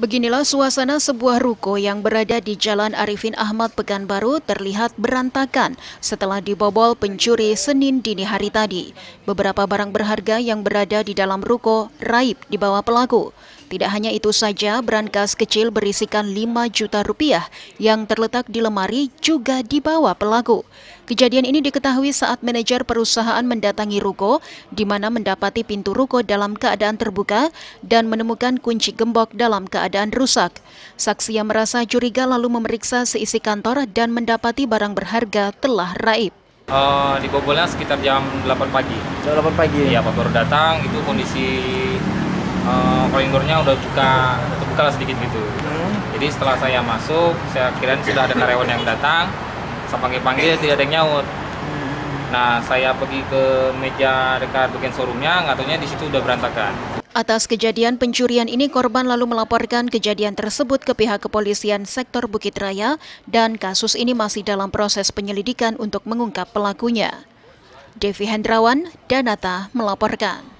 Beginilah suasana sebuah ruko yang berada di Jalan Arifin Ahmad Pekanbaru terlihat berantakan setelah dibobol pencuri Senin dini hari tadi. Beberapa barang berharga yang berada di dalam ruko raib di bawah pelaku. Tidak hanya itu saja, berangkas kecil berisikan 5 juta rupiah yang terletak di lemari juga dibawa pelaku. Kejadian ini diketahui saat manajer perusahaan mendatangi ruko, di mana mendapati pintu ruko dalam keadaan terbuka dan menemukan kunci gembok dalam keadaan rusak. Saksi yang merasa curiga lalu memeriksa seisi kantor dan mendapati barang berharga telah raib. Uh, eh, dibobolnya sekitar jam 8 pagi. Jam 8 pagi? Iya, baru datang, itu kondisi uh, udah buka terbuka sedikit gitu hmm. jadi setelah saya masuk saya kira sudah ada karyawan yang datang saya panggil panggil tidak ada yang nyaut hmm. nah saya pergi ke meja dekat bagian showroomnya ngatunya di situ udah berantakan Atas kejadian pencurian ini, korban lalu melaporkan kejadian tersebut ke pihak kepolisian sektor Bukit Raya dan kasus ini masih dalam proses penyelidikan untuk mengungkap pelakunya. Devi Hendrawan, Danata melaporkan.